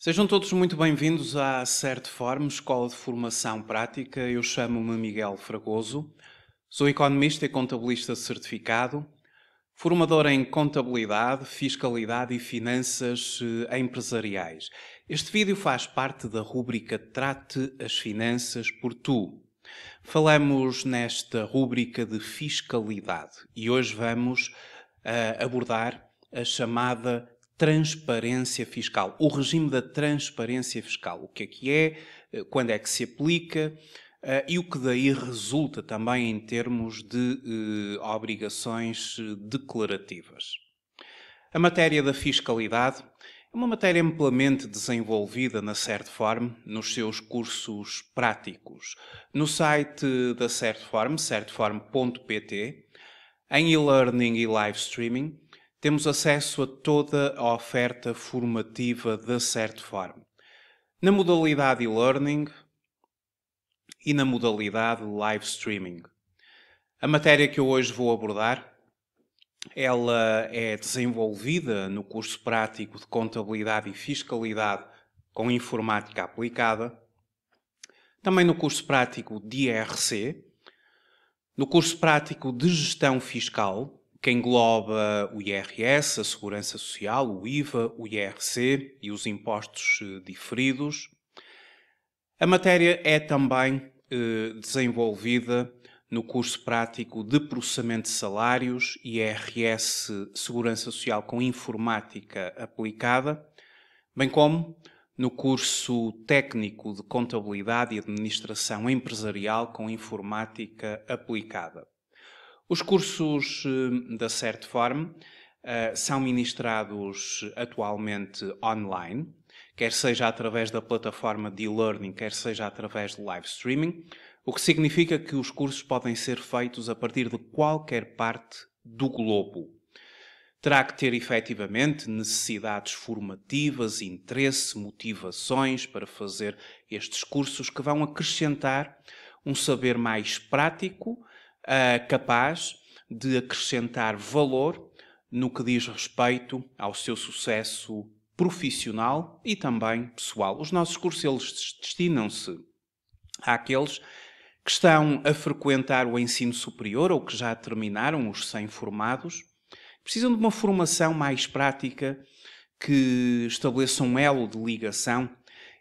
Sejam todos muito bem-vindos à Certeform, Escola de Formação Prática. Eu chamo-me Miguel Fragoso, sou economista e contabilista certificado, formador em contabilidade, fiscalidade e finanças eh, empresariais. Este vídeo faz parte da rúbrica Trate as Finanças por Tu. Falamos nesta rúbrica de fiscalidade e hoje vamos uh, abordar a chamada transparência fiscal, o regime da transparência fiscal, o que é que é, eh, quando é que se aplica eh, e o que daí resulta também em termos de eh, obrigações declarativas. A matéria da fiscalidade é uma matéria amplamente desenvolvida na Certform nos seus cursos práticos. No site da Certform, certform.pt, em e-learning e live streaming, temos acesso a toda a oferta formativa da forma na modalidade e-learning e na modalidade live streaming. A matéria que eu hoje vou abordar, ela é desenvolvida no curso prático de Contabilidade e Fiscalidade com Informática Aplicada, também no curso prático de IRC, no curso prático de Gestão Fiscal, que engloba o IRS, a Segurança Social, o IVA, o IRC e os impostos eh, diferidos. A matéria é também eh, desenvolvida no curso prático de processamento de salários, IRS, Segurança Social com Informática aplicada, bem como no curso técnico de Contabilidade e Administração Empresarial com Informática aplicada. Os cursos hum, da CertForm ah, são ministrados atualmente online, quer seja através da plataforma de e-learning, quer seja através de live streaming, o que significa que os cursos podem ser feitos a partir de qualquer parte do globo. Terá que ter efetivamente necessidades formativas, interesse, motivações para fazer estes cursos que vão acrescentar um saber mais prático uh, capaz de acrescentar valor no que diz respeito ao seu sucesso profissional e também pessoal. Os nossos cursos eles destinam-se àqueles que estão a frequentar o ensino superior ou que já terminaram os 100 formados precisam de uma formação mais prática que estabeleça um elo de ligação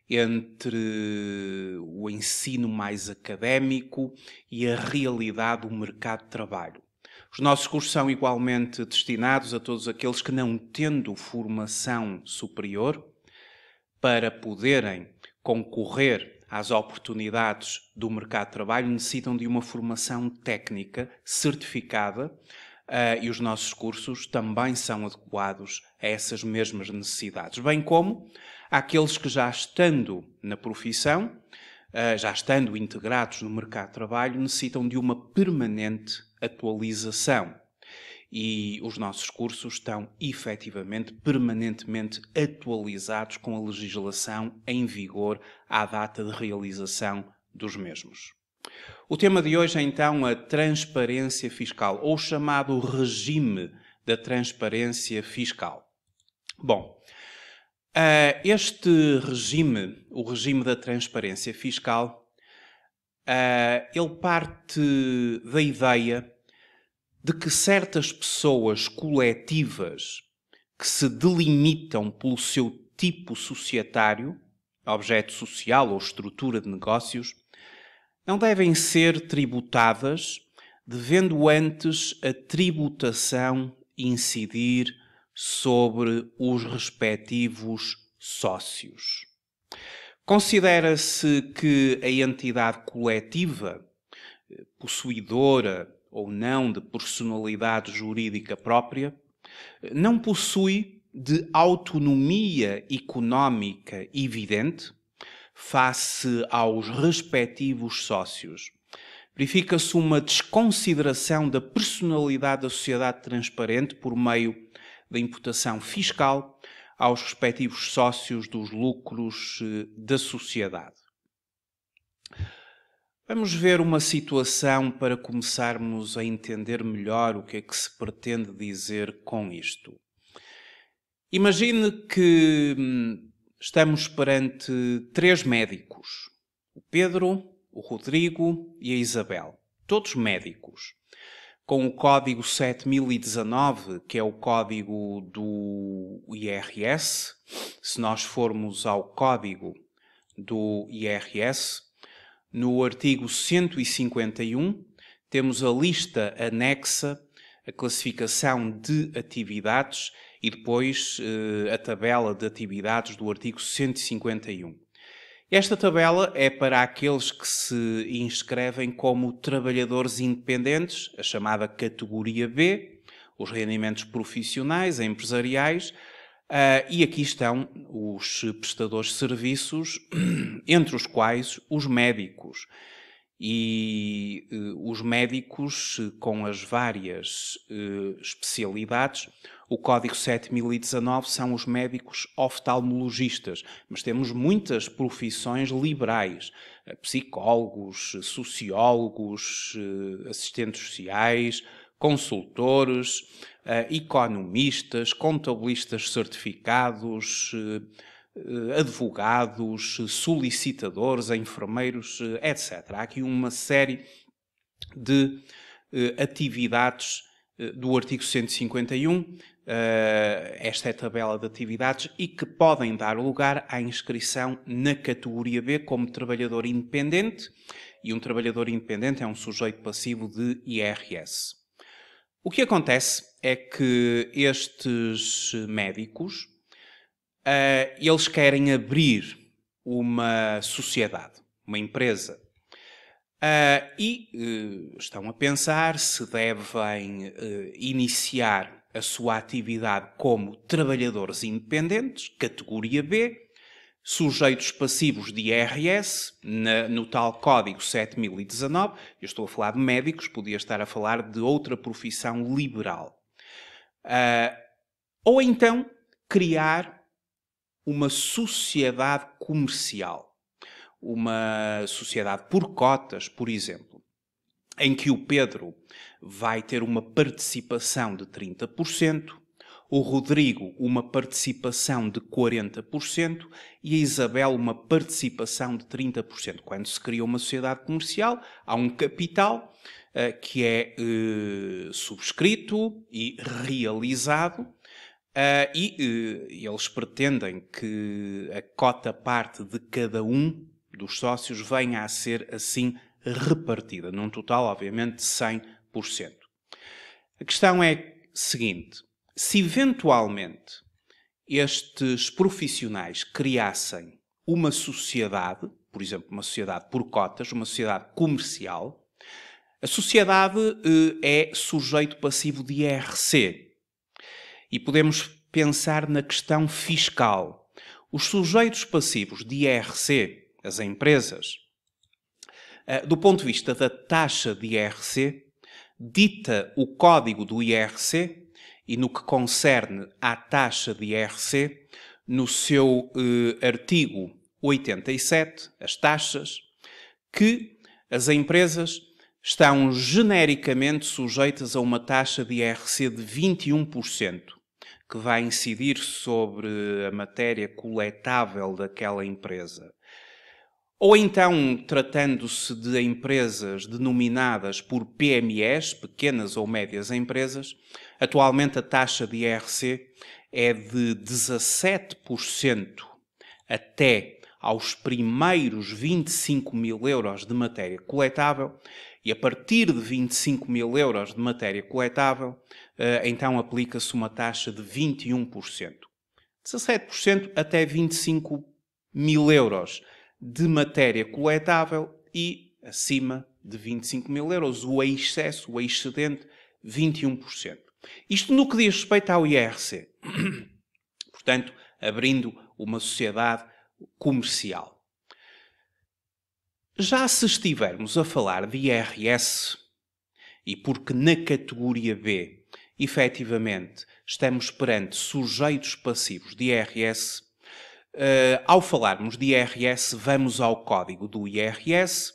entre o ensino mais académico e a realidade do mercado de trabalho. Os nossos cursos são igualmente destinados a todos aqueles que, não tendo formação superior, para poderem concorrer às oportunidades do mercado de trabalho, necessitam de uma formação técnica certificada eh, e os nossos cursos também são adequados a essas mesmas necessidades, bem como àqueles que já estando na profissão, ah, já estando integrados no mercado de trabalho, necessitam de uma permanente atualização. E os nossos cursos estão efetivamente, permanentemente atualizados com a legislação em vigor à data de realização dos mesmos. O tema de hoje é então a transparência fiscal, ou chamado regime da transparência fiscal. Bom, eh, este regime, o regime da transparência fiscal, eh, ele parte da ideia de que certas pessoas coletivas que se delimitam pelo seu tipo societário, objeto social ou estrutura de negócios, não devem ser tributadas, devendo antes a tributação incidir sobre os respectivos sócios. Considera-se que a entidade coletiva, possuidora ou não de personalidade jurídica própria, não possui de autonomia económica evidente face aos respectivos sócios. Verifica-se uma desconsideração da personalidade da sociedade transparente por meio da imputação fiscal aos respectivos sócios dos lucros eh, da sociedade. Vamos ver uma situação para começarmos a entender melhor o que é que se pretende dizer com isto. Imagine que hum, estamos perante três médicos: o Pedro, o Rodrigo e a Isabel. Todos médicos com o código 7019, que é o código do IRS, se nós formos ao código do IRS, no artigo 151, temos a lista anexa, a classificação de atividades e depois eh, a tabela de atividades do artigo 151. Esta tabela é para aqueles que se inscrevem como trabalhadores independentes, a chamada categoria B, os rendimentos profissionais, empresariais, Uh, e aqui estão os prestadores de serviços, entre os quais os médicos e uh, os médicos eh, com as várias uh, especialidades. O código 7019 são os médicos oftalmologistas, mas temos muitas profissões liberais: psicólogos, sociólogos, assistentes sociais, consultores, economistas, contabilistas certificados eh, advogados, solicitadores, enfermeiros, eh, etc. Há aqui uma série de eh, atividades do artigo 151. Esta é a tabela de atividades e que podem dar lugar à inscrição na categoria B como trabalhador independente. E um trabalhador independente é um sujeito passivo de IRS. O que acontece é que estes médicos, eh, eles querem abrir uma sociedade, uma empresa. Eh, e eh, estão a pensar se devem iniciar a sua atividade como trabalhadores independentes, categoria B, sujeitos passivos de IRS, na, no tal código 7019, eu estou a falar de médicos, podia estar a falar de outra profissão liberal. Uh, ou então criar uma sociedade comercial, uma sociedade por cotas, por exemplo, em que o Pedro vai ter uma participação de 30%, o Rodrigo uma participação de 40% e a Isabel uma participação de 30%. Quando se cria uma sociedade comercial, há um capital uh, que é uh, subscrito e realizado Uh, e uh, eles pretendem que a cota parte de cada um dos sócios venha a ser assim repartida, num total, obviamente, de 100%. A questão é a seguinte: se eventualmente estes profissionais criassem uma sociedade, por exemplo, uma sociedade por cotas, uma sociedade comercial, a sociedade uh, é sujeito passivo de IRC, e podemos pensar na questão fiscal. Os sujeitos passivos de IRC, as empresas, ah, do ponto de vista da taxa de IRC, dita o código do IRC e no que concerne à taxa de IRC, no seu eh, artigo 87, as taxas, que as empresas estão genericamente sujeitas a uma taxa de IRC de 21% que vai incidir sobre a matéria coletável daquela empresa. Ou então, tratando-se de empresas denominadas por PMEs, pequenas ou médias empresas, atualmente a taxa de IRC é de 17% até aos primeiros 25 mil euros de matéria coletável e a partir de 25 mil euros de matéria coletável, eh, então aplica-se uma taxa de 21%. 17% até 25 mil euros de matéria coletável e acima de 25 mil euros, o excesso, o excedente, 21%. Isto no que diz respeito ao IRC. Portanto, abrindo uma sociedade comercial. Já se estivermos a falar de IRS, e porque na categoria B, efetivamente, estamos perante sujeitos passivos de IRS, uh, eh, ao falarmos de IRS, vamos ao código do IRS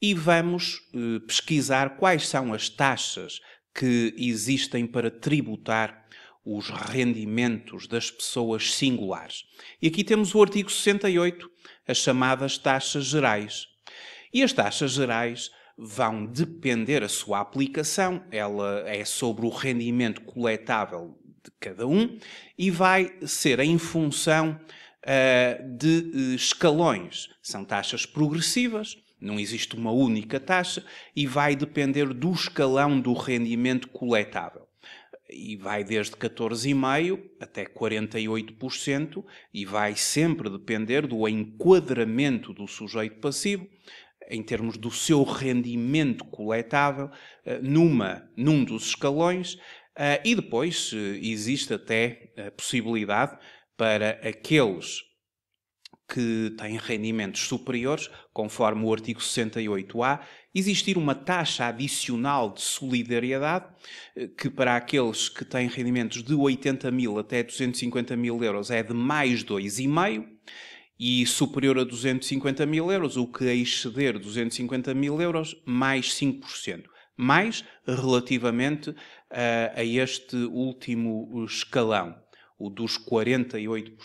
e vamos uh, pesquisar quais são as taxas que existem para tributar os rendimentos das pessoas singulares. E aqui temos o artigo 68, as chamadas taxas gerais. E as taxas gerais vão depender a sua aplicação, ela é sobre o rendimento coletável de cada um e vai ser em função uh, de eh, escalões. São taxas progressivas, não existe uma única taxa e vai depender do escalão do rendimento coletável. E vai desde 14,5% até 48%, e vai sempre depender do enquadramento do sujeito passivo, em termos do seu rendimento coletável, eh, numa, num dos escalões, eh, e depois existe até a eh, possibilidade para aqueles que têm rendimentos superiores, conforme o artigo 68A, existir uma taxa adicional de solidariedade, que para aqueles que têm rendimentos de 80 mil até 250 mil euros é de mais 2,5 e superior a 250 mil euros, o que é exceder 250 mil euros, mais 5%. Mais relativamente eh, a este último escalão, o dos 48%.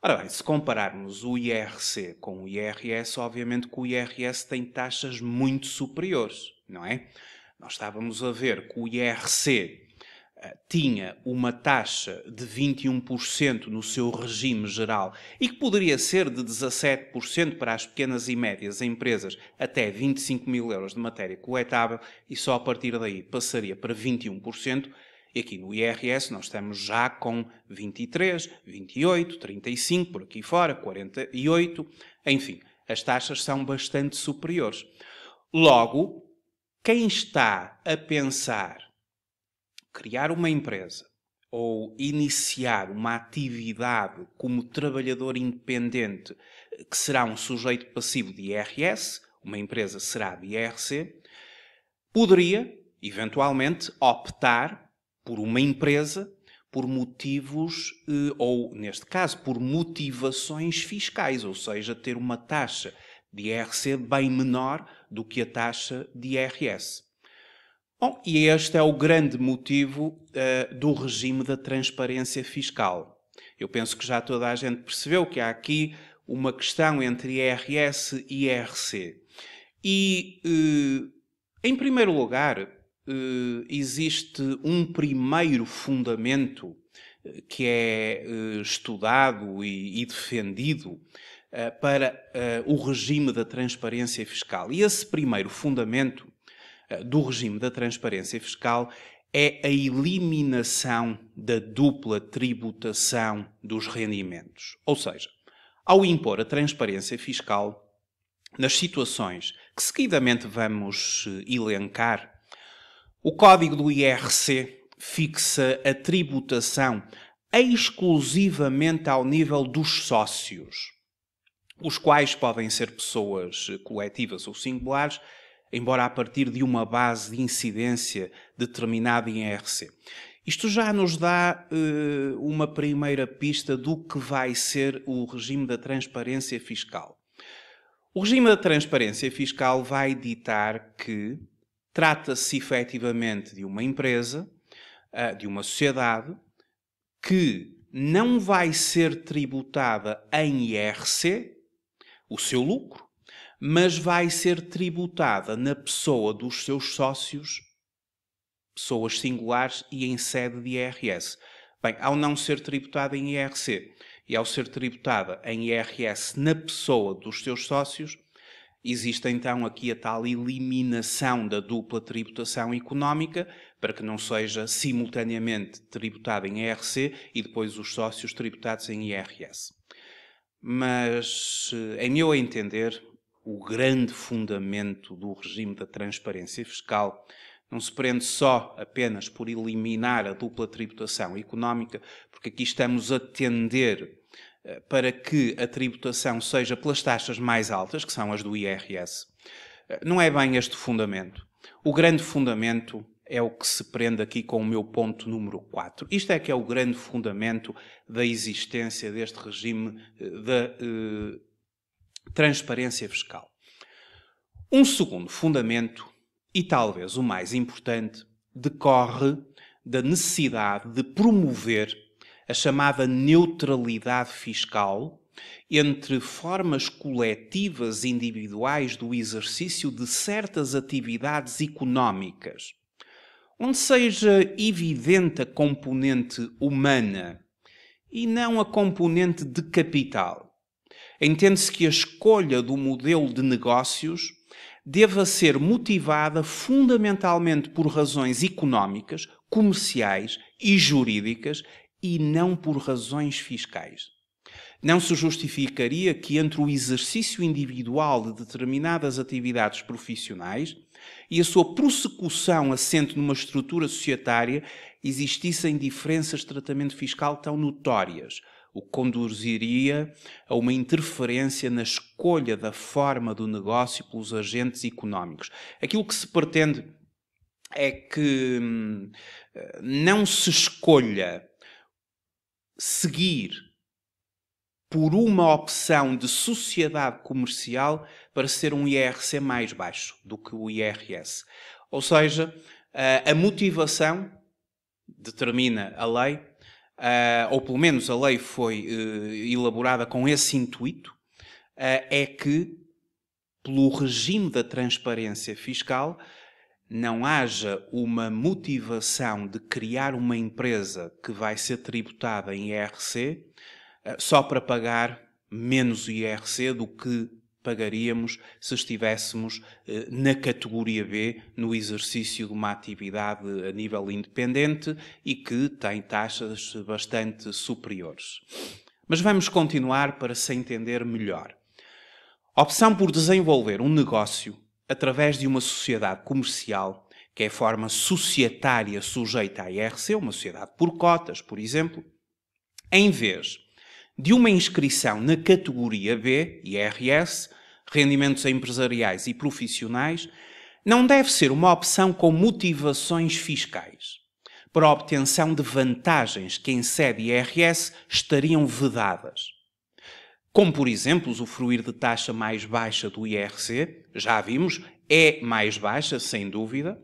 Ora bem, se compararmos o IRC com o IRS, obviamente que o IRS tem taxas muito superiores, não é? Nós estávamos a ver que o IRC tinha uma taxa de 21% no seu regime geral e que poderia ser de 17% para as pequenas e médias empresas até 25 mil euros de matéria coletável e só a partir daí passaria para 21%. E aqui no IRS nós estamos já com 23, 28, 35, por aqui fora, 48, enfim, as taxas são bastante superiores. Logo, quem está a pensar criar uma empresa ou iniciar uma atividade como trabalhador independente eh, que será um sujeito passivo de IRS, uma empresa será de IRC, poderia, eventualmente, optar por uma empresa por motivos, eh, ou neste caso, por motivações fiscais, ou seja, ter uma taxa de IRC bem menor do que a taxa de IRS. Bom, e este é o grande motivo uh, do regime da transparência fiscal. Eu penso que já toda a gente percebeu que há aqui uma questão entre IRS e IRC. E, uh, em primeiro lugar, uh, existe um primeiro fundamento que é estudado e, e defendido para o regime da transparência fiscal. E esse primeiro fundamento eh, do regime da transparência fiscal é a eliminação da dupla tributação dos rendimentos. Ou seja, ao impor a transparência fiscal, nas situações que seguidamente vamos eh, elencar, o Código do IRC fixa a tributação exclusivamente ao nível dos sócios, os quais podem ser pessoas eh, coletivas ou singulares embora a partir de uma base de incidência determinada em IRC Isto já nos dá uh, uma primeira pista do que vai ser o regime da transparência fiscal. O regime da transparência fiscal vai ditar que trata-se efetivamente de uma empresa, uh, de uma sociedade, que não vai ser tributada em IRC o seu lucro, mas vai ser tributada na pessoa dos seus sócios, pessoas singulares e em sede de IRS. Bem, ao não ser tributada em IRC e ao ser tributada em IRS na pessoa dos seus sócios, existe então aqui a tal eliminação da dupla tributação económica, para que não seja simultaneamente tributada em IRC e depois os sócios tributados em IRS. Mas, eh, em meu entender, o grande fundamento do regime da transparência fiscal não se prende só apenas por eliminar a dupla tributação económica, porque aqui estamos a tender eh, para que a tributação seja pelas taxas mais altas, que são as do IRS. Eh, não é bem este fundamento. O grande fundamento é o que se prende aqui com o meu ponto número 4. Isto é que é o grande fundamento da existência deste regime eh, da transparência fiscal. Um segundo fundamento, e talvez o mais importante, decorre da necessidade de promover a chamada neutralidade fiscal entre formas coletivas e individuais do exercício de certas atividades económicas, onde seja evidente a componente humana e não a componente de capital entende-se que a escolha do modelo de negócios deva ser motivada fundamentalmente por razões económicas, comerciais e jurídicas e não por razões fiscais. Não se justificaria que entre o exercício individual de determinadas atividades profissionais e a sua prossecução assente numa estrutura societária existissem diferenças de tratamento fiscal tão notórias, o conduziria a uma interferência na escolha da forma do negócio pelos agentes económicos. Aquilo que se pretende é que hum, não se escolha seguir por uma opção de sociedade comercial para ser um IRC mais baixo do que o IRS. Ou seja, a motivação determina a lei, uh, ou pelo menos a lei foi uh, elaborada com esse intuito, ah, é que, pelo regime da transparência fiscal, não haja uma motivação de criar uma empresa que vai ser tributada em IRC ah, só para pagar menos IRC do que pagaríamos se estivéssemos eh, na categoria B, no exercício de uma atividade a nível independente e que tem taxas bastante superiores. Mas vamos continuar para se entender melhor. opção por desenvolver um negócio através de uma sociedade comercial, que é forma societária sujeita à IRC, uma sociedade por cotas, por exemplo, em vez de uma inscrição na categoria B, IRS, rendimentos empresariais e profissionais, não deve ser uma opção com motivações fiscais para a obtenção de vantagens que em sede IRS estariam vedadas. Como, por exemplo, usufruir de taxa mais baixa do IRC, já vimos, é mais baixa, sem dúvida,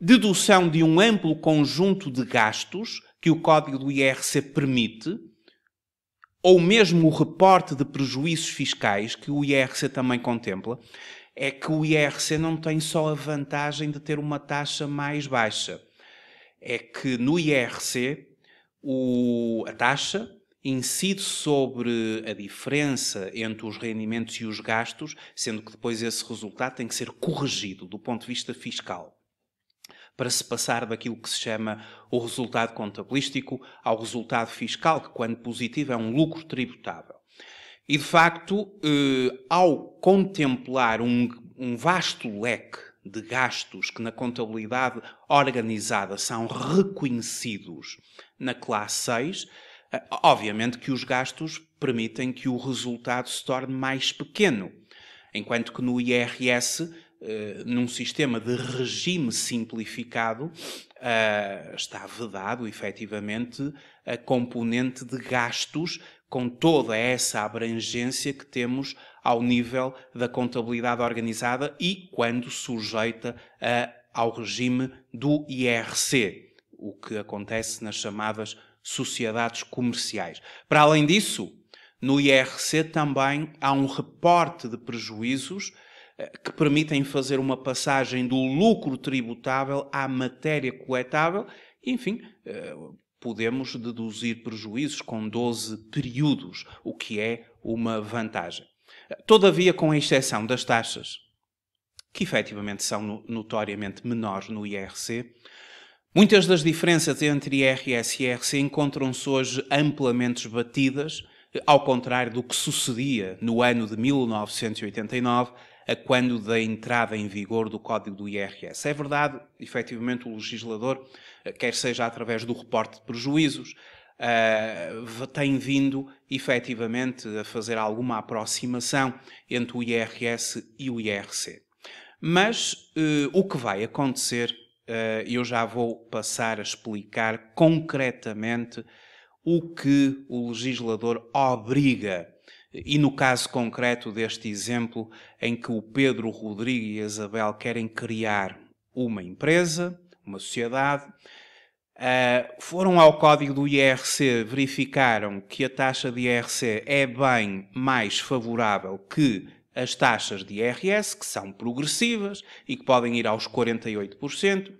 dedução de um amplo conjunto de gastos que o código do IRC permite, ou mesmo o reporte de prejuízos fiscais, que o IRC também contempla, é que o IRC não tem só a vantagem de ter uma taxa mais baixa. É que no IRC o, a taxa incide sobre a diferença entre os rendimentos e os gastos, sendo que depois esse resultado tem que ser corrigido do ponto de vista fiscal para se passar daquilo que se chama o resultado contabilístico ao resultado fiscal, que, quando positivo, é um lucro tributável. E, de facto, eh, ao contemplar um, um vasto leque de gastos que na contabilidade organizada são reconhecidos na classe 6, eh, obviamente que os gastos permitem que o resultado se torne mais pequeno, enquanto que no IRS eh, num sistema de regime simplificado, eh, está vedado efetivamente a componente de gastos com toda essa abrangência que temos ao nível da contabilidade organizada e quando sujeita a, eh, ao regime do IRC, o que acontece nas chamadas sociedades comerciais. Para além disso, no IRC também há um reporte de prejuízos eh, que permitem fazer uma passagem do lucro tributável à matéria coletável, enfim, eh, podemos deduzir prejuízos com 12 períodos, o que é uma vantagem. Eh, todavia, com a exceção das taxas, que efetivamente são notoriamente menores no IRC, muitas das diferenças entre IRS e IRC encontram-se hoje amplamente esbatidas, ao contrário do que sucedia no ano de 1989, a quando da entrada em vigor do código do IRS. É verdade, efetivamente, o legislador, eh, quer seja através do reporte de prejuízos, eh, tem vindo efetivamente a fazer alguma aproximação entre o IRS e o IRC. Mas eh, o que vai acontecer, eu já vou passar a explicar concretamente o que o legislador obriga e no caso concreto deste exemplo, em que o Pedro, o Rodrigo e a Isabel querem criar uma empresa, uma sociedade, eh, foram ao código do IRC, verificaram que a taxa de IRC é bem mais favorável que as taxas de IRS, que são progressivas e que podem ir aos 48%,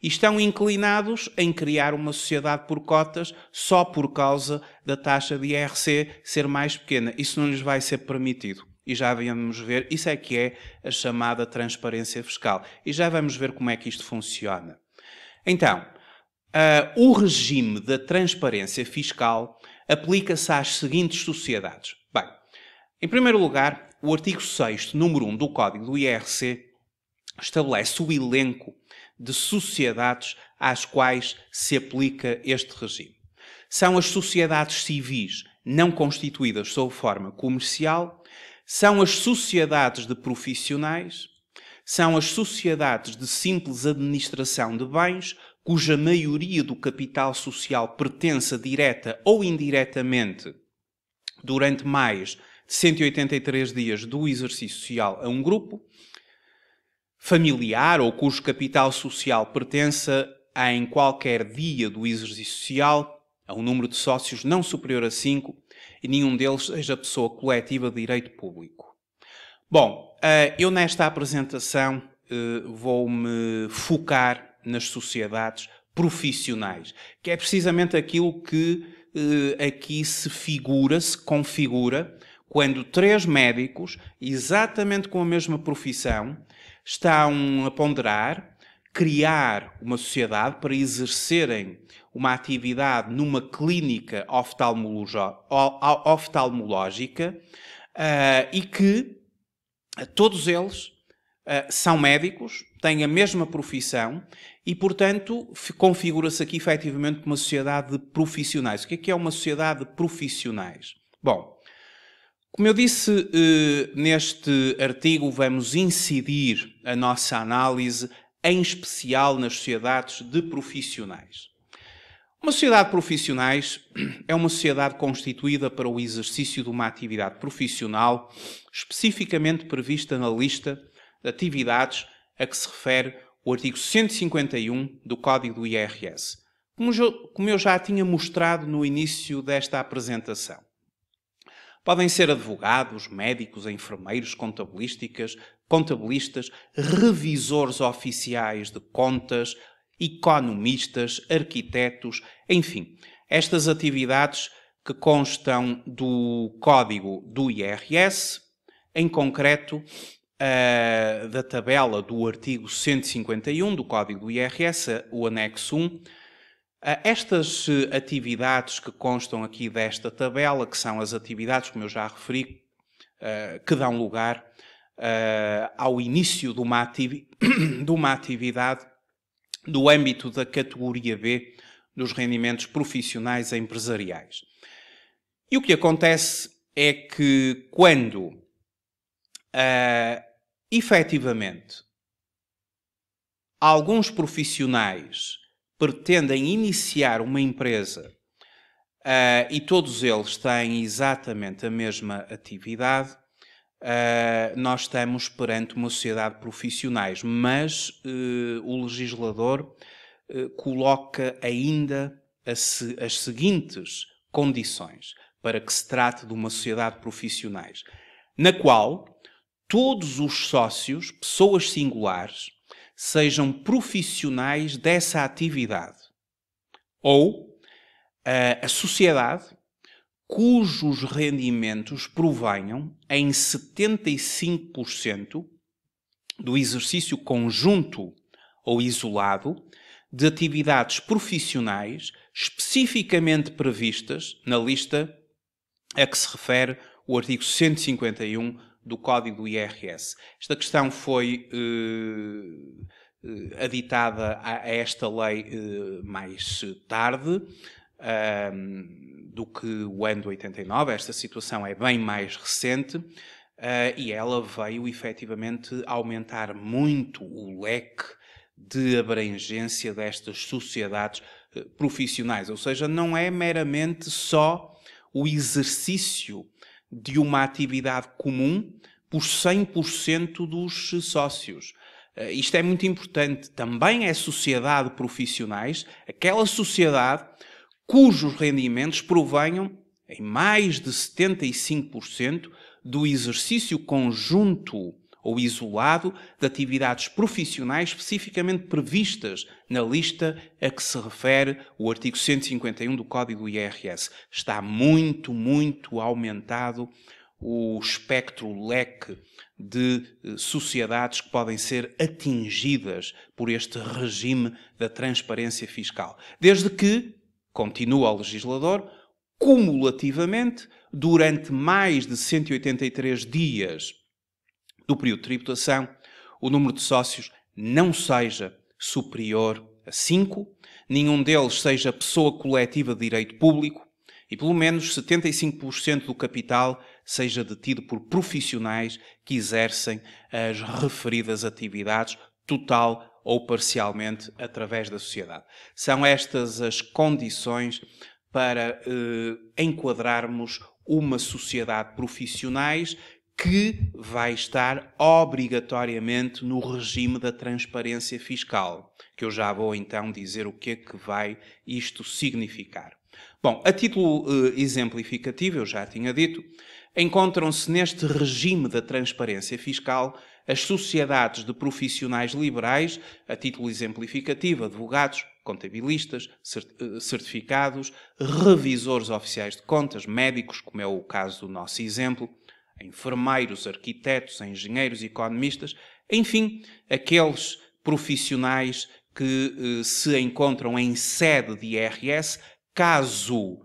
e estão inclinados em criar uma sociedade por cotas só por causa da taxa de IRC ser mais pequena. Isso não lhes vai ser permitido. E já vamos ver, isso é que é a chamada transparência fiscal. E já vamos ver como é que isto funciona. Então, uh, o regime da transparência fiscal aplica-se às seguintes sociedades. Bem, em primeiro lugar, o artigo 6, número 1 do Código do IRC estabelece o elenco de sociedades às quais se aplica este regime. São as sociedades civis não constituídas sob forma comercial, são as sociedades de profissionais, são as sociedades de simples administração de bens, cuja maioria do capital social pertença direta ou indiretamente durante mais 183 dias do exercício social a um grupo familiar ou cujo capital social pertença a, em qualquer dia do exercício social a um número de sócios não superior a 5 e nenhum deles seja pessoa coletiva de direito público. Bom, eh, eu nesta apresentação eh, vou-me focar nas sociedades profissionais, que é precisamente aquilo que eh, aqui se figura, se configura quando três médicos, exatamente com a mesma profissão, estão a ponderar criar uma sociedade para exercerem uma atividade numa clínica oftalmológica uh, e que todos eles uh, são médicos, têm a mesma profissão e, portanto, configura-se aqui efetivamente uma sociedade de profissionais. O que é que é uma sociedade de profissionais? Bom, como eu disse eh, neste artigo, vamos incidir a nossa análise, em especial nas sociedades de profissionais. Uma sociedade de profissionais é uma sociedade constituída para o exercício de uma atividade profissional especificamente prevista na lista de atividades a que se refere o artigo 151 do Código do IRS, como eu já tinha mostrado no início desta apresentação. Podem ser advogados, médicos, enfermeiros, contabilistas, contabilistas, revisores oficiais de contas, economistas, arquitetos, enfim. Estas atividades que constam do código do IRS, em concreto uh, da tabela do artigo 151 do código do IRS, o anexo 1, ah, estas eh, atividades que constam aqui desta tabela, que são as atividades, como eu já referi, ah, que dão lugar ah, ao início de uma, atividade do âmbito da categoria B dos rendimentos profissionais e empresariais. E o que acontece é que quando efetivamente alguns profissionais pretendem iniciar uma empresa uh, e todos eles têm exatamente a mesma atividade, uh, nós estamos perante uma sociedade de profissionais, mas uh, o legislador coloca ainda as seguintes condições para que se trate de uma sociedade de profissionais, na qual todos os sócios, pessoas singulares, sejam profissionais dessa atividade. Ou eh, a sociedade cujos rendimentos provenham em 75% do exercício conjunto ou isolado de atividades profissionais especificamente previstas na lista a que se refere o artigo 151 do código IRS. Esta questão foi eh, eh, aditada a, a, esta lei eh, mais tarde do que o ano de 89. Esta situação é bem mais recente. e ela veio efetivamente aumentar muito o leque de abrangência destas sociedades profissionais. Ou seja, não é meramente só o exercício de uma atividade comum por 100% dos sócios. Eh, isto é muito importante. Também é sociedade profissionais, aquela sociedade cujos rendimentos provenham em mais de 75% do exercício conjunto ou isolado de atividades profissionais especificamente previstas na lista a que se refere o artigo 151 do Código do IRS. Está muito, muito aumentado o espectro, o leque de eh, sociedades que podem ser atingidas por este regime da transparência fiscal. Desde que, continua o legislador, cumulativamente, durante mais de 183 dias do período de tributação, o número de sócios não seja superior a 5, nenhum deles seja pessoa coletiva de direito público e pelo menos 75% do capital seja detido por profissionais que exercem as referidas atividades total ou parcialmente através da sociedade. São estas as condições para eh, enquadrarmos uma sociedade profissionais que vai estar obrigatoriamente no regime da transparência fiscal, que eu já vou então dizer o que é que vai isto significar. Bom, a título eh, exemplificativo, eu já tinha dito, encontram-se neste regime da transparência fiscal as sociedades de profissionais liberais, a título exemplificativo, advogados, contabilistas, eh, certificados, revisores oficiais de contas, médicos, como é o caso do nosso exemplo, enfermeiros, arquitetos, engenheiros, economistas, enfim, aqueles profissionais que eh, se encontram em sede de IRS, caso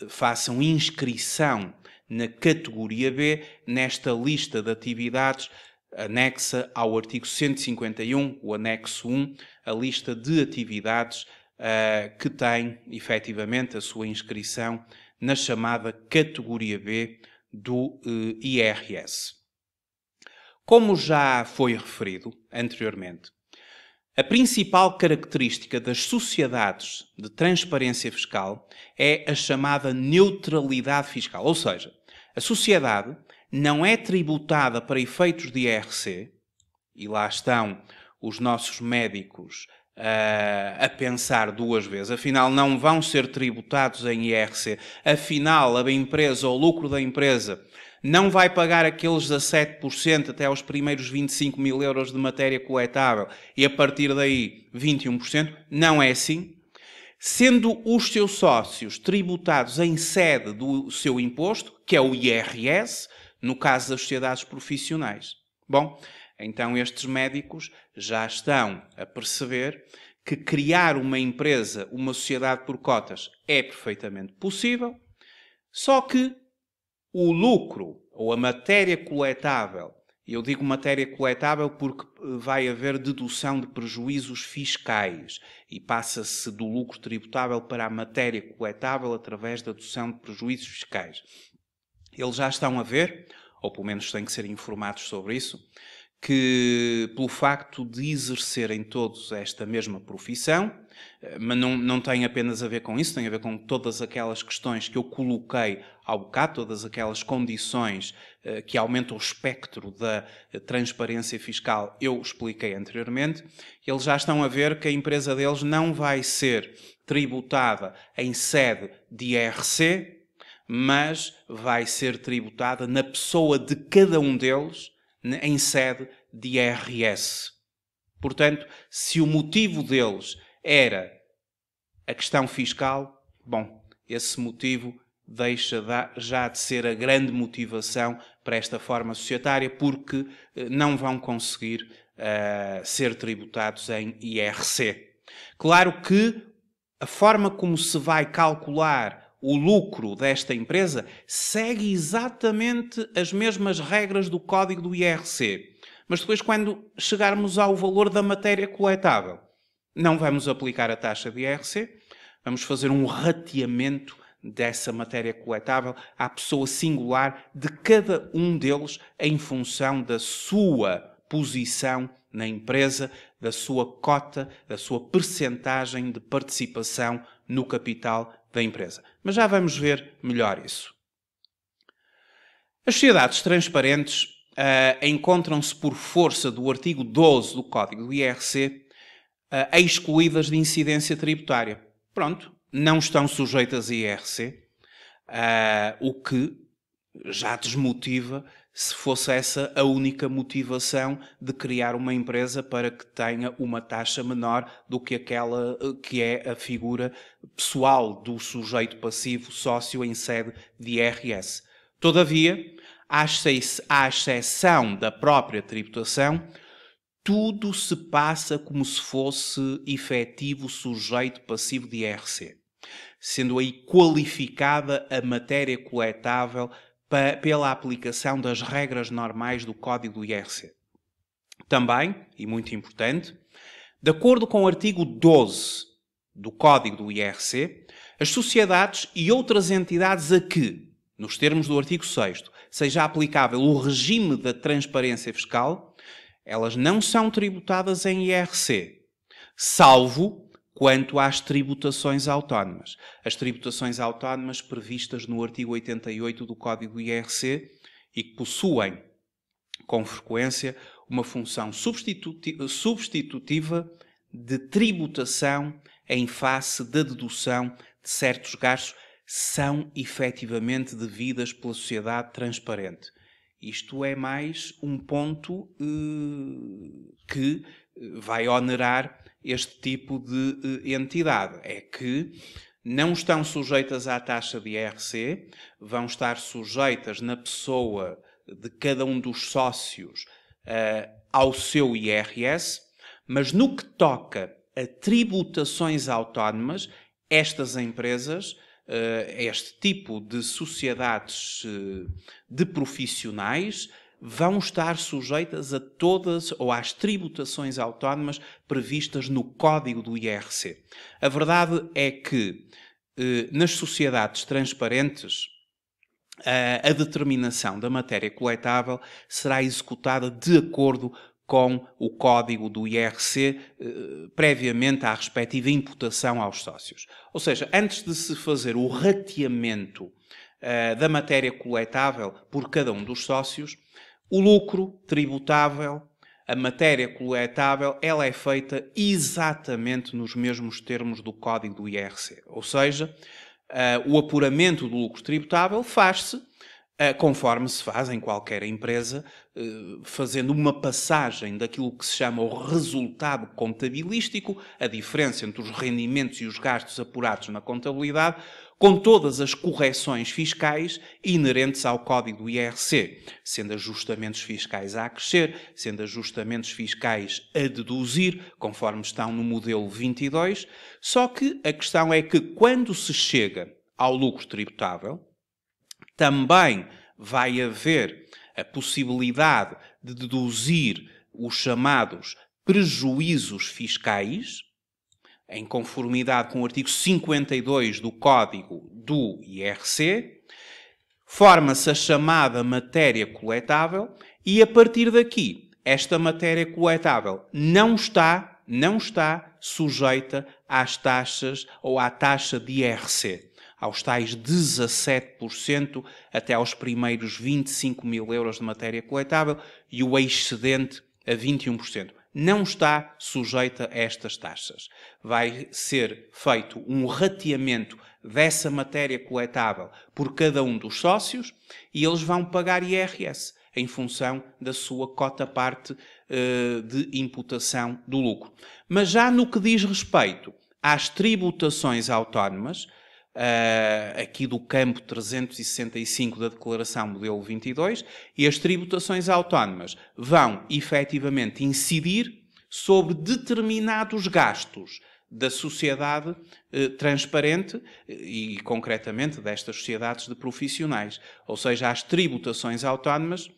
eh, façam inscrição na categoria B, nesta lista de atividades anexa ao artigo 151, o anexo 1, a lista de atividades uh, que tem efetivamente a sua inscrição na chamada categoria B do eh, IRS. Como já foi referido anteriormente, a principal característica das sociedades de transparência fiscal é a chamada neutralidade fiscal, ou seja, a sociedade não é tributada para efeitos de IRC, e lá estão os nossos médicos eh, a pensar duas vezes. Afinal, não vão ser tributados em IRC. Afinal, a empresa, o lucro da empresa, não vai pagar aqueles 17% até aos primeiros 25 mil euros de matéria coletável e a partir daí 21%. Não é assim. Sendo os seus sócios tributados em sede do seu imposto, que é o IRS, no caso das sociedades profissionais. Bom, então, estes médicos já estão a perceber que criar uma empresa, uma sociedade por cotas, é perfeitamente possível, só que o lucro ou a matéria coletável, eu digo matéria coletável porque vai haver dedução de prejuízos fiscais e passa-se do lucro tributável para a matéria coletável através da dedução de prejuízos fiscais. Eles já estão a ver, ou pelo menos têm que ser informados sobre isso, que, pelo facto de exercerem todos esta mesma profissão, eh, mas não, não tem apenas a ver com isso, tem a ver com todas aquelas questões que eu coloquei ao bocado, todas aquelas condições eh, que aumentam o espectro da eh, transparência fiscal, eu expliquei anteriormente, eles já estão a ver que a empresa deles não vai ser tributada em sede de IRC, mas vai ser tributada na pessoa de cada um deles né, em sede de IRS. Portanto, se o motivo deles era a questão fiscal, bom, esse motivo deixa já de ser a grande motivação para esta forma societária, porque eh, não vão conseguir uh, ser tributados em IRC. Claro que a forma como se vai calcular o lucro desta empresa segue exatamente as mesmas regras do código do IRC. Mas depois, quando chegarmos ao valor da matéria coletável, não vamos aplicar a taxa de IRC, vamos fazer um rateamento dessa matéria coletável à pessoa singular de cada um deles em função da sua posição na empresa, da sua cota, da sua percentagem de participação no capital da empresa. Mas já vamos ver melhor isso. As sociedades transparentes uh, encontram-se por força do artigo 12 do Código do IRC uh, eh, excluídas de incidência tributária. Pronto, não estão sujeitas a IRC, uh, eh, o que já desmotiva se fosse essa a única motivação de criar uma empresa para que tenha uma taxa menor do que aquela eh, que é a figura pessoal do sujeito passivo sócio em sede de IRS. Todavia, à exceção da própria tributação, tudo se passa como se fosse efetivo sujeito passivo de IRC, sendo aí qualificada a matéria coletável pela aplicação das regras normais do Código do IRC. Também, e muito importante, de acordo com o artigo 12 do Código do IRC, as sociedades e outras entidades a que, nos termos do artigo 6, seja aplicável o regime da transparência fiscal, elas não são tributadas em IRC, salvo quanto às tributações autónomas. As tributações autónomas previstas no artigo 88 do Código IRC e que possuem, com frequência, uma função substitutiva de tributação em face da dedução de certos gastos, são efetivamente devidas pela sociedade transparente. Isto é mais um ponto eh, que eh, vai onerar este tipo de eh, entidade. É que não estão sujeitas à taxa de IRC, vão estar sujeitas na pessoa de cada um dos sócios uh, ao seu IRS, mas no que toca a tributações autónomas, estas empresas, uh, este tipo de sociedades uh, de profissionais, vão estar sujeitas a todas ou às tributações autónomas previstas no Código do IRC. A verdade é que eh, nas sociedades transparentes, a, a determinação da matéria coletável será executada de acordo com o código do IRC eh, previamente à respectiva imputação aos sócios. Ou seja, antes de se fazer o rateamento eh, da matéria coletável por cada um dos sócios, o lucro tributável, a matéria coletável, ela é feita exatamente nos mesmos termos do código do IRC. Ou seja, eh, o apuramento do lucro tributável faz-se eh, conforme se faz em qualquer empresa, eh, fazendo uma passagem daquilo que se chama o resultado contabilístico, a diferença entre os rendimentos e os gastos apurados na contabilidade, com todas as correções fiscais inerentes ao código do IRC, sendo ajustamentos fiscais a crescer, sendo ajustamentos fiscais a deduzir, conforme estão no modelo 22. Só que a questão é que quando se chega ao lucro tributável, também vai haver a possibilidade de deduzir os chamados prejuízos fiscais, em conformidade com o artigo 52 do Código do IRC, forma-se a chamada matéria coletável e a partir daqui esta matéria coletável não está, não está sujeita às taxas ou à taxa de IRC, aos tais 17% até aos primeiros 25 mil euros de matéria coletável e o excedente a 21% não está sujeita a estas taxas. Vai ser feito um rateamento dessa matéria coletável por cada um dos sócios e eles vão pagar IRS em função da sua cota parte uh, de imputação do lucro. Mas já no que diz respeito às tributações autónomas, uh, aqui do campo 365 da Declaração Modelo 22, e as tributações autónomas vão efetivamente incidir sobre determinados gastos da sociedade eh, transparente eh, e, concretamente, destas sociedades de profissionais. Ou seja, as tributações autónomas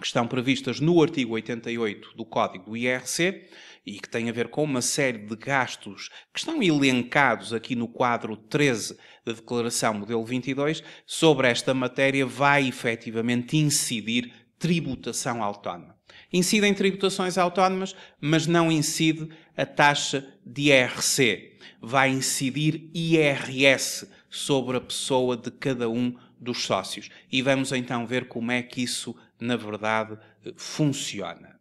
que estão previstas no artigo 88 do Código do IRC e que têm a ver com uma série de gastos que estão elencados aqui no quadro 13 da Declaração Modelo 22, sobre esta matéria vai efetivamente incidir tributação autónoma. Incide em tributações autónomas, mas não incide a taxa de IRC. Vai incidir IRS sobre a pessoa de cada um dos sócios. E vamos então ver como é que isso na verdade, funciona.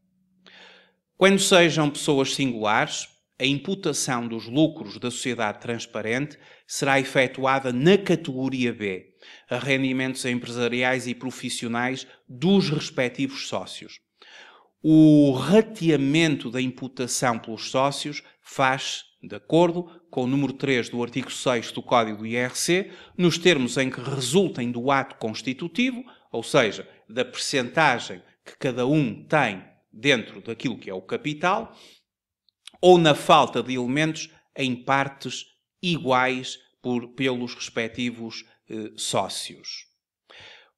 Quando sejam pessoas singulares, a imputação dos lucros da sociedade transparente será efetuada na categoria B, a rendimentos empresariais e profissionais dos respectivos sócios. O rateamento da imputação pelos sócios faz de acordo com o número 3 do artigo 6 do Código do IRC, nos termos em que resultem do ato constitutivo, ou seja, da percentagem que cada um tem dentro daquilo que é o capital, ou na falta de elementos em partes iguais por, pelos respectivos eh, sócios.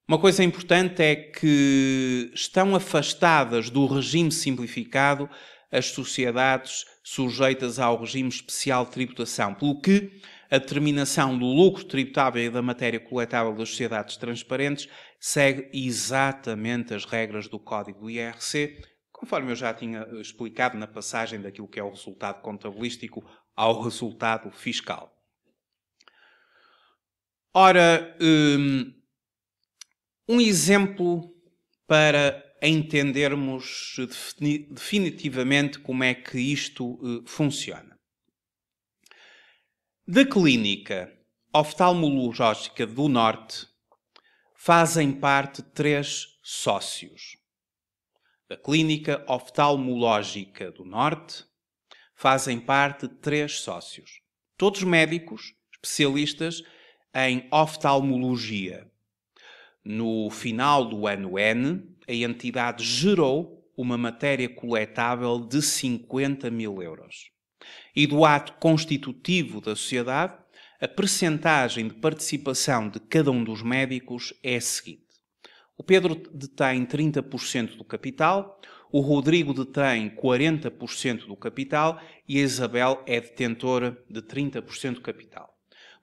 Uma coisa importante é que estão afastadas do regime simplificado as sociedades sujeitas ao regime especial de tributação, pelo que a determinação do lucro tributável e da matéria coletável das sociedades transparentes segue exatamente as regras do Código do IRC, conforme eu já tinha explicado na passagem daquilo que é o resultado contabilístico ao resultado fiscal. Ora, hum, um exemplo para entendermos definitivamente como é que isto eh, funciona. Da Clínica Oftalmológica do Norte fazem parte três sócios. Da Clínica Oftalmológica do Norte fazem parte três sócios. Todos médicos, especialistas em oftalmologia. No final do ano N, a entidade gerou uma matéria coletável de 50 mil euros e do ato constitutivo da sociedade, a percentagem de participação de cada um dos médicos é a seguinte. O Pedro detém 30% do capital, o Rodrigo detém 40% do capital e a Isabel é detentora de 30% do capital.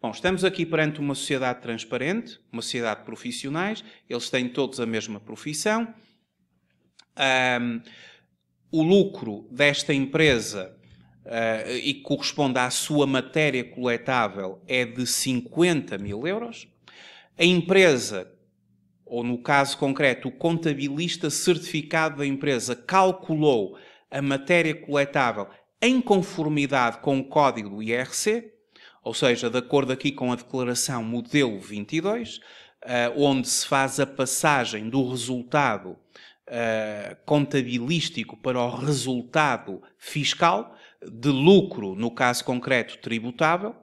Bom, estamos aqui perante uma sociedade transparente, uma sociedade de profissionais, eles têm todos a mesma profissão. Um, o lucro desta empresa uh, e que corresponde à sua matéria coletável é de 50 mil euros, a empresa, ou no caso concreto, o contabilista certificado da empresa calculou a matéria coletável em conformidade com o código do IRC, ou seja, de acordo aqui com a declaração modelo 22, uh, eh, onde se faz a passagem do resultado uh, contabilístico para o resultado fiscal, de lucro, no caso concreto, tributável,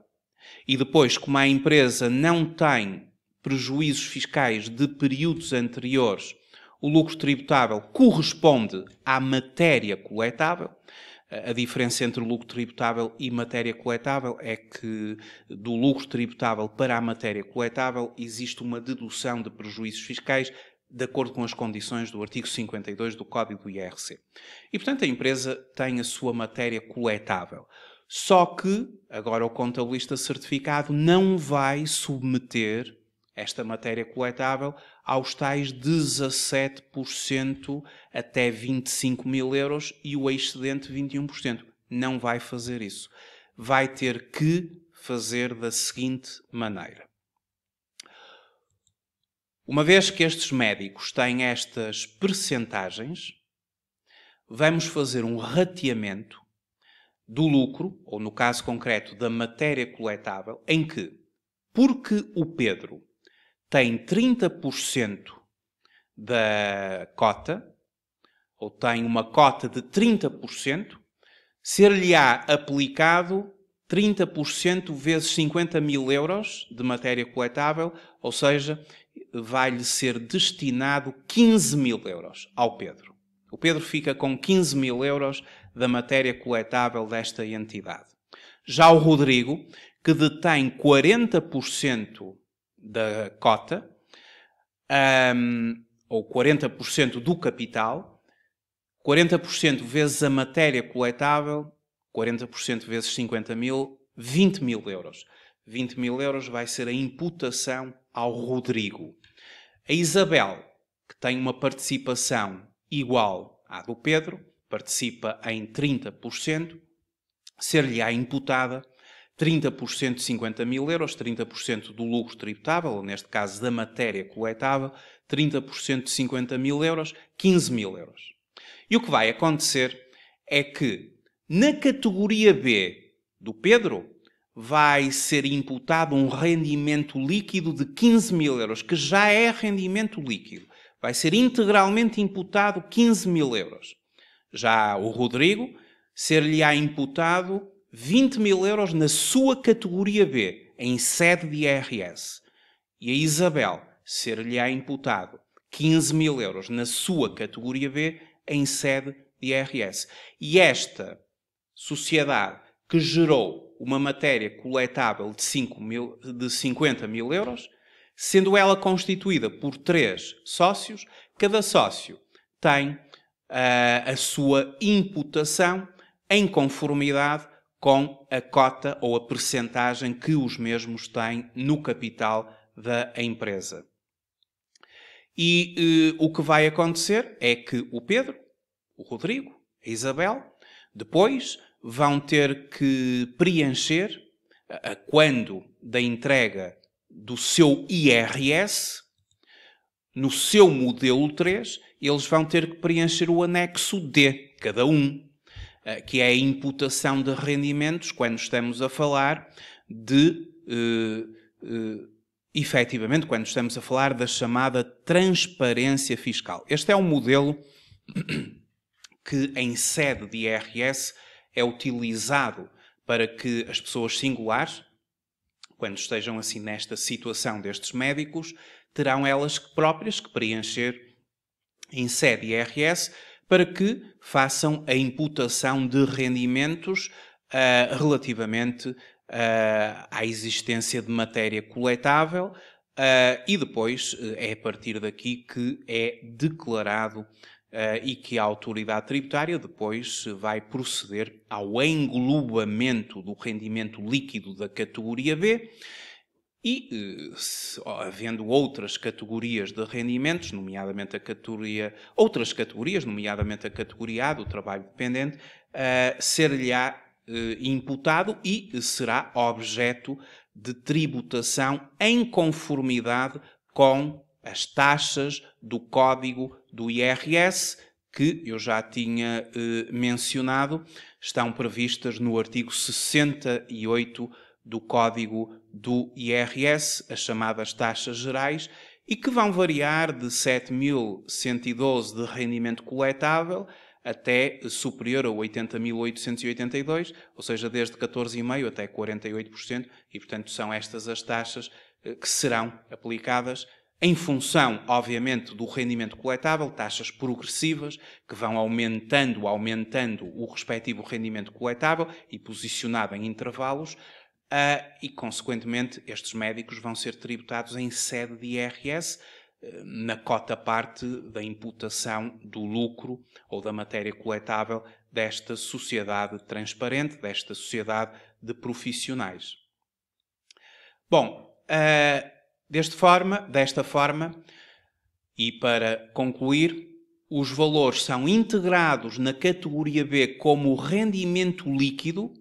e depois, como a empresa não tem prejuízos fiscais de períodos anteriores, o lucro tributável corresponde à matéria coletável. A diferença entre lucro tributável e matéria coletável é que do lucro tributável para a matéria coletável existe uma dedução de prejuízos fiscais de acordo com as condições do artigo 52 do Código do IRC. E, portanto, a empresa tem a sua matéria coletável. Só que, agora, o contabilista certificado não vai submeter esta matéria coletável aos tais 17% até 25 mil euros e o excedente 21%. Não vai fazer isso. Vai ter que fazer da seguinte maneira. Uma vez que estes médicos têm estas percentagens, vamos fazer um rateamento do lucro, ou no caso concreto, da matéria coletável, em que, porque o Pedro tem 30% da cota, ou tem uma cota de 30%, ser-lhe-á aplicado 30% vezes 50 mil euros de matéria coletável, ou seja, vai-lhe ser destinado 15 mil euros ao Pedro. O Pedro fica com 15 mil euros da matéria coletável desta entidade. Já o Rodrigo, que detém 40% da cota, um, ou 40% do capital, 40% vezes a matéria coletável, 40% vezes 50 mil, 20 mil euros. 20 mil euros vai ser a imputação ao Rodrigo. A Isabel, que tem uma participação igual à do Pedro, participa em 30%, ser-lhe-á imputada 30% de 50 mil euros, 30% do lucro tributável, neste caso da matéria coletável, 30% de 50 mil euros, 15 mil euros. E o que vai acontecer é que, na categoria B do Pedro, vai ser imputado um rendimento líquido de 15 mil euros, que já é rendimento líquido. Vai ser integralmente imputado 15 mil euros. Já o Rodrigo ser-lhe-á imputado 20 mil euros na sua categoria B, em sede de IRS. E a Isabel ser-lhe-á imputado 15 mil euros na sua categoria B, em sede de IRS. E esta sociedade que gerou uma matéria coletável de, 5 mil, de 50 mil euros, sendo ela constituída por três sócios, cada sócio tem uh, a sua imputação em conformidade com a cota ou a percentagem que os mesmos têm no capital da empresa. E uh, o que vai acontecer é que o Pedro, o Rodrigo, a Isabel, depois vão ter que preencher quando da entrega do seu IRS, no seu modelo 3, eles vão ter que preencher o anexo D, cada um, que é a imputação de rendimentos, quando estamos a falar de. Uh, efetivamente, quando estamos a falar da chamada transparência fiscal. Este é um modelo que, em sede de IRS, é utilizado para que as pessoas singulares, quando estejam assim nesta situação destes médicos, terão elas próprias que preencher em sede IRS para que façam a imputação de rendimentos uh, relativamente uh, à existência de matéria coletável uh, e depois eh, é a partir daqui que é declarado eh, e que a autoridade tributária depois vai proceder ao englobamento do rendimento líquido da categoria B e, eh, se, havendo outras categorias de rendimentos, nomeadamente a categoria, outras categorias, nomeadamente a categoria A do trabalho dependente, eh, ser-lhe-á imputado e será objeto de tributação em conformidade com as taxas do código do IRS, que eu já tinha eh, mencionado, estão previstas no artigo 68 do código do IRS, as chamadas taxas gerais, e que vão variar de 7.112 de rendimento coletável até superior a 80.882, ou seja, desde 14,5% até 48%, e portanto são estas as taxas eh, que serão aplicadas em função, obviamente, do rendimento coletável, taxas progressivas que vão aumentando, aumentando o respectivo rendimento coletável e posicionado em intervalos, uh, e, consequentemente, estes médicos vão ser tributados em sede de IRS, ah, na cota parte da imputação do lucro ou da matéria coletável desta sociedade transparente, desta sociedade de profissionais. Bom, ah, Deste forma, desta forma, e para concluir, os valores são integrados na categoria B como rendimento líquido,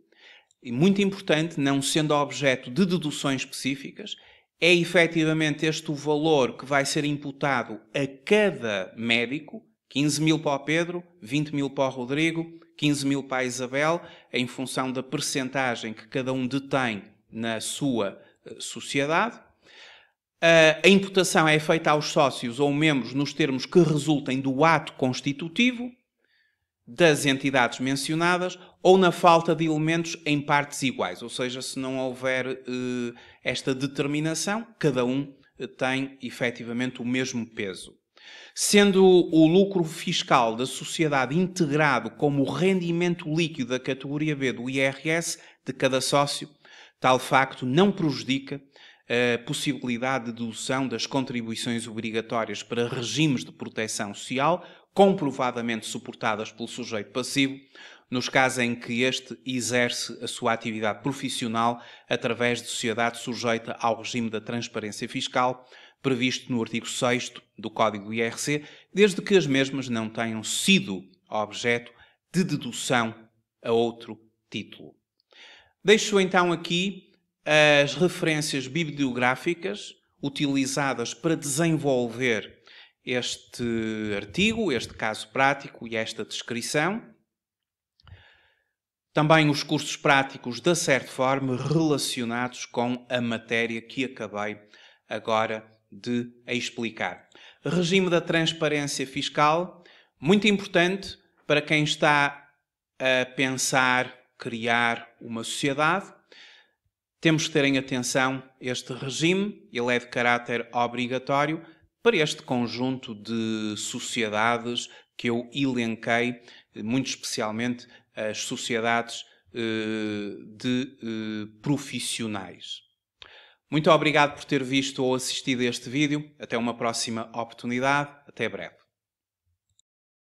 e muito importante, não sendo objeto de deduções específicas, é efetivamente este o valor que vai ser imputado a cada médico, 15 mil para o Pedro, 20 mil para o Rodrigo, 15 mil para a Isabel, em função da percentagem que cada um detém na sua eh, sociedade, eh, a imputação é feita aos sócios ou membros nos termos que resultem do ato constitutivo das entidades mencionadas ou na falta de elementos em partes iguais, ou seja, se não houver uh, esta determinação, cada um eh, tem efetivamente o mesmo peso. Sendo o lucro fiscal da sociedade integrado como rendimento líquido da categoria B do IRS de cada sócio, tal facto não prejudica a possibilidade de dedução das contribuições obrigatórias para regimes de proteção social comprovadamente suportadas pelo sujeito passivo, nos casos em que este exerce a sua atividade profissional através de sociedade sujeita ao regime da transparência fiscal, previsto no artigo 6 do Código do IRC, desde que as mesmas não tenham sido objeto de dedução a outro título. Deixo então aqui as referências bibliográficas utilizadas para desenvolver este artigo, este caso prático e esta descrição. Também os cursos práticos, de certa forma, relacionados com a matéria que acabei agora de explicar. Regime da transparência fiscal, muito importante para quem está a pensar criar uma sociedade temos que ter em atenção este regime, ele é de caráter obrigatório para este conjunto de sociedades que eu elenquei, muito especialmente as sociedades eh, de eh, profissionais. Muito obrigado por ter visto ou assistido a este vídeo. Até uma próxima oportunidade. Até breve.